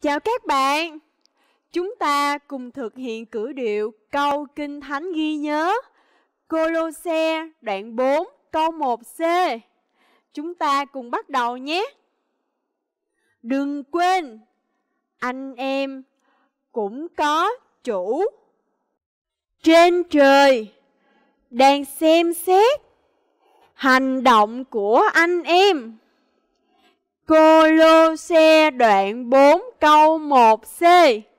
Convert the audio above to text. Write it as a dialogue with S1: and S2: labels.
S1: Chào các bạn! Chúng ta cùng thực hiện cử điệu câu Kinh Thánh ghi nhớ Colose đoạn 4 câu 1c Chúng ta cùng bắt đầu nhé! Đừng quên, anh em cũng có chủ Trên trời đang xem xét hành động của anh em Cô lô xe đoạn 4 câu 1C